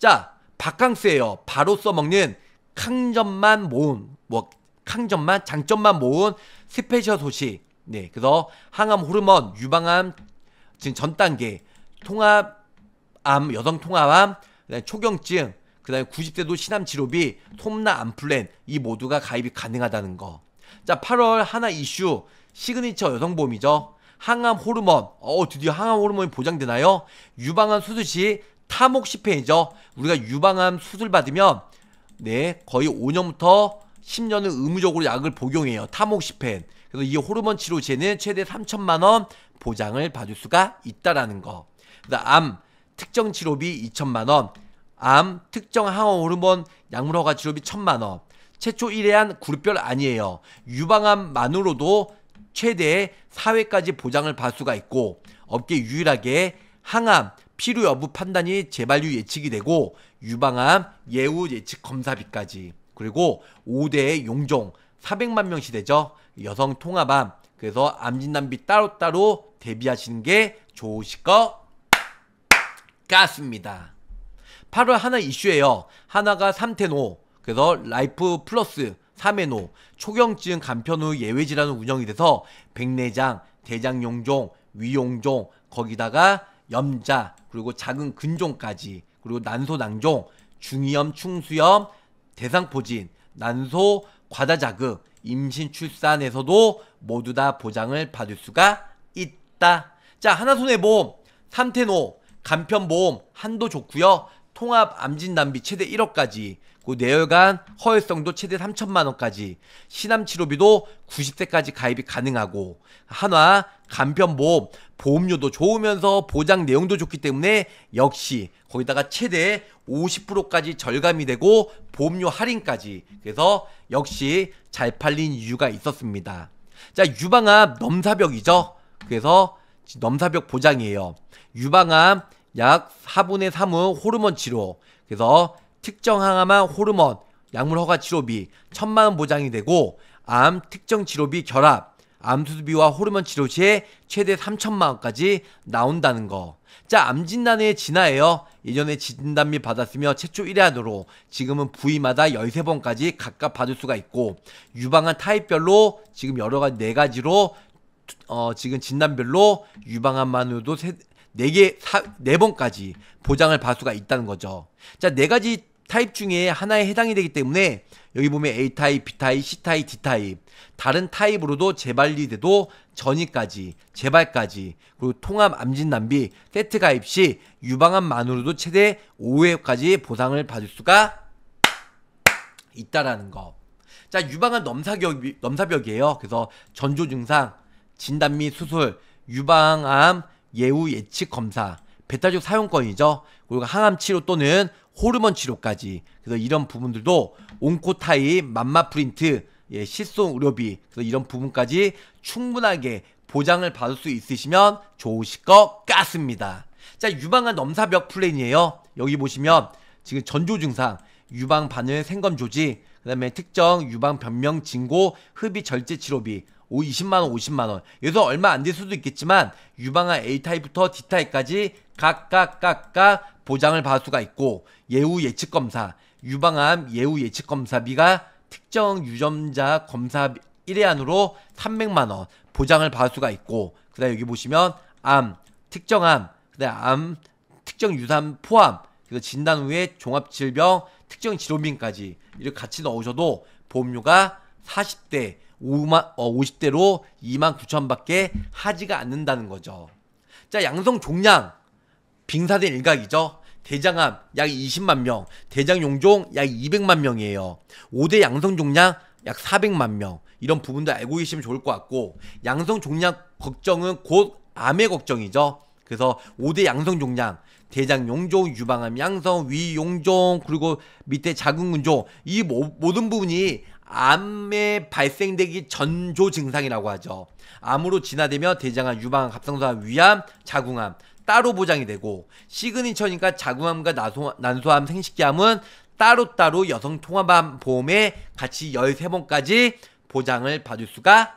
자, 바캉스예요. 바로 써먹는 강점만 모은 뭐 강점만 장점만 모은 스페셜 소식. 네, 그래서 항암 호르몬, 유방암 지금 전 단계, 통합암, 여성 통합암, 그다음에 초경증, 그다음에 90대도 신암 치료비, 톰나 암플랜 이 모두가 가입이 가능하다는 거. 자, 8월 하나 이슈 시그니처 여성 보험이죠. 항암 호르몬, 어 드디어 항암 호르몬이 보장되나요? 유방암 수술 시 타목 시펜이죠 우리가 유방암 수술 받으면 네 거의 5년부터 1 0년을 의무적으로 약을 복용해요. 타목 시펜 그래서 이 호르몬 치료제는 최대 3천만 원 보장을 받을 수가 있다라는 거. 그다음 특정 치료비 2천만 원. 암 특정 항원 호르몬 약물 허가 치료비 1천만 원. 최초 1회한 그룹별 아니에요. 유방암만으로도 최대 4회까지 보장을 받을 수가 있고 업계 유일하게 항암, 필요 여부 판단이 재발유 예측이 되고 유방암, 예후 예측 검사비까지 그리고 5대의 용종 400만 명 시대죠. 여성 통합암 그래서 암 진단비 따로따로 대비하시는 게 좋으실 것 같습니다. 8월 하나 이슈예요. 하나가 3테노 그래서 라이프 플러스 3에노 초경증 간편 후 예외 질환은 운영이 돼서 백내장, 대장용종, 위용종 거기다가 염자, 그리고 작은 근종까지, 그리고 난소낭종, 중이염, 충수염, 대상포진, 난소, 과다자극, 임신, 출산에서도 모두 다 보장을 받을 수가 있다. 자, 하나손해보험, 삼태노 간편보험, 한도 좋고요 통합 암진 담비 최대 1억까지, 그 뇌혈관 허혈성도 최대 3천만 원까지, 시남 치료비도 90세까지 가입이 가능하고, 한화 간편 보험 보험료도 좋으면서 보장 내용도 좋기 때문에 역시 거기다가 최대 50%까지 절감이 되고 보험료 할인까지. 그래서 역시 잘 팔린 이유가 있었습니다. 자, 유방암 넘사벽이죠. 그래서 넘사벽 보장이에요. 유방암 약 4분의 3은 호르몬 치료. 그래서 특정 항암암 호르몬, 약물 허가 치료비 1천만 원 보장이 되고 암 특정 치료비 결합, 암 수술비와 호르몬 치료 시에 최대 3천만 원까지 나온다는 거. 자, 암 진단의 진화예요. 예전에 진단 및 받았으며 최초 1회하도로 지금은 부위마다 13번까지 각각 받을 수가 있고 유방암 타입별로 지금 여러 가지 네가지로 어, 지금 진단별로 유방암만으로도 세, 4개, 4, 4번까지 보장을 받을 수가 있다는 거죠. 자, 4 가지 타입 중에 하나에 해당이 되기 때문에 여기 보면 A타입, B타입, C타입, D타입 다른 타입으로도 재발리돼도 전이까지, 재발까지 그리고 통합 암진 낭비, 세트 가입 시 유방암만으로도 최대 5회까지 보상을 받을 수가 있다라는 거. 자, 유방암 넘사벽, 넘사벽이에요. 그래서 전조 증상, 진단 및 수술, 유방암 예후 예측 검사, 배타적 사용권이죠. 그리고 항암 치료 또는 호르몬 치료까지. 그래서 이런 부분들도 온코타이 맘마 프린트, 예, 실손 의료비. 그래서 이런 부분까지 충분하게 보장을 받을 수 있으시면 좋으실 것 같습니다. 자, 유방암 넘사벽 플랜이에요. 여기 보시면 지금 전조 증상, 유방 반응 생검 조지, 그 다음에 특정 유방 변명 진고, 흡입 절제 치료비, 오 20만 원, 50만 원. 여기서 얼마 안 될 수도 있겠지만 유방한 A 타입부터 D 타입까지 각각각각 보장을 받을 수가 있고 예후 예측 검사, 유방암 예후 예측 검사비가 특정 유전자 검사 1회 안으로 300만 원 보장을 받을 수가 있고 그다음 여기 보시면 암, 특정암, 그다음 암 특정 유산 포함 그래서 진단 후에 종합 질병 특정 질환민까지 이렇게 같이 넣으셔도 보험료가 40대 5만 어, 50대로 2만 9천밖에 하지가 않는다는 거죠. 자 양성 종양 빙사된 일각이죠. 대장암 약 20만 명, 대장용종 약 200만 명이에요. 5대 양성 종양 약 400만 명. 이런 부분도 알고 계시면 좋을 것 같고 양성 종양 걱정은 곧 암의 걱정이죠. 그래서 5대 양성 종양 대장 용종, 유방암 양성, 위 용종, 그리고 밑에 자궁근종 이 모, 모든 부분이 암에 발생되기 전조 증상이라고 하죠. 암으로 진화되며 대장암, 유방암, 갑상선암, 위암, 자궁암 따로 보장이 되고 시그니처니까 자궁암과 나소, 난소암, 생식기암은 따로따로 여성 통합암 보험에 같이 13번까지 보장을 받을 수가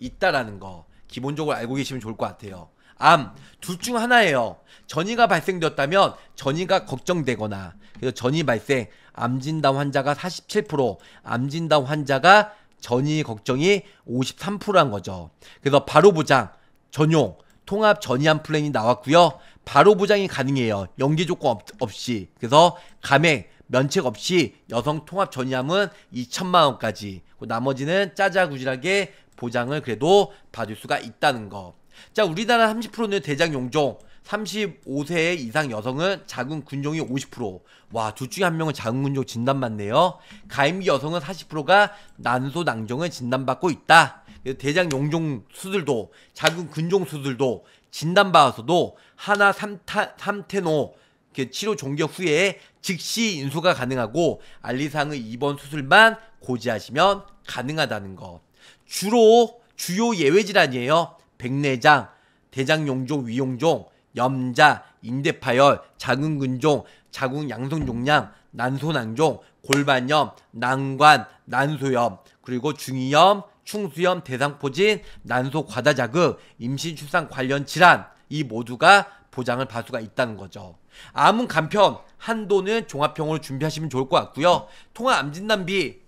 있다라는 거 기본적으로 알고 계시면 좋을 것 같아요. 암, 둘 중 하나예요. 전이가 발생되었다면 전이가 걱정되거나 그래서 전이 발생, 암진단 환자가 47%, 암진단 환자가 전이 걱정이 53%란 거죠. 그래서 바로 보장, 전용, 통합 전이한 플랜이 나왔고요. 바로 보장이 가능해요. 연기 조건 없, 없이. 그래서 감액, 면책 없이 여성 통합 전이함은 2천만 원까지. 그 나머지는 짜자구질하게 보장을 그래도 받을 수가 있다는 거. 자, 우리나라 30%는 대장 용종, 35세 이상 여성은 작은 군종이 50%. 와, 둘 중에 한 명은 작은 군종 진단 받네요. 가임기 여성은 40%가 난소 낭종을 진단받고 있다. 대장 용종 수술도 작은 군종 수술도 진단받아서도 하나 삼타, 삼테노 치료 종결 후에 즉시 인수가 가능하고 알리상의 입원 수술만 고지하시면 가능하다는 거. 주로 주요 예외 질환이에요. 백내장, 대장용종, 위용종, 염자, 인대파열, 자궁근종, 자궁양성종양, 난소낭종, 골반염, 난관, 난소염, 그리고 중이염, 충수염, 대상포진, 난소과다자극, 임신출산 관련 질환 이 모두가 보장을 받을 수가 있다는 거죠. 암은 간편, 한도는 종합형으로 준비하시면 좋을 것 같고요. 통화 암진단비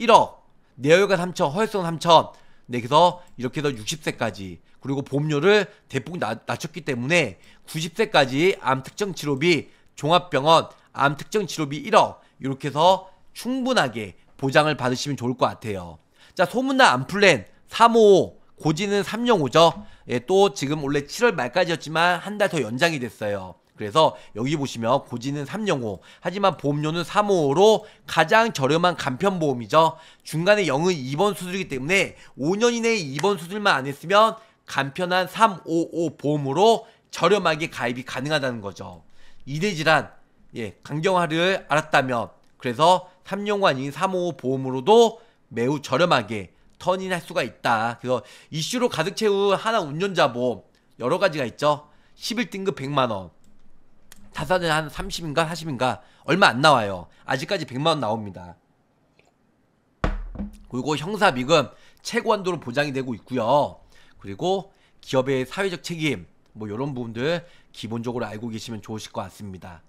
1억, 내열과 3천, 허혈성 3천, 여기서 네, 이렇게 해서 60세까지 그리고 보험료를 대폭 낮, 췄기 때문에 90세까지 암특정 치료비 종합병원 암특정 치료비 1억 이렇게 해서 충분하게 보장을 받으시면 좋을 것 같아요. 자 소문난 암플랜 355 고지는 305죠. 예, 또 지금 원래 7월 말까지였지만 한 달 더 연장이 됐어요. 그래서 여기 보시면 고지는 305 하지만 보험료는 355로 가장 저렴한 간편보험이죠. 중간에 0은 2번 수술이기 때문에 5년 이내에 2번 수술만 안 했으면 간편한 355 보험으로 저렴하게 가입이 가능하다는 거죠. 이대 질환, 예, 강경화를 알았다면 그래서 3년과인355 보험으로도 매우 저렴하게 턴인할 수가 있다. 그래서 이슈로 가득 채운 하나 운전자 보험 여러 가지가 있죠. 11등급 100만 원, 자산은 한 30인가 40인가 얼마 안 나와요. 아직까지 100만 원 나옵니다. 그리고 형사 미금 최고 도로 보장이 되고 있고요. 그리고 기업의 사회적 책임 뭐 이런 부분들 기본적으로 알고 계시면 좋으실 것 같습니다.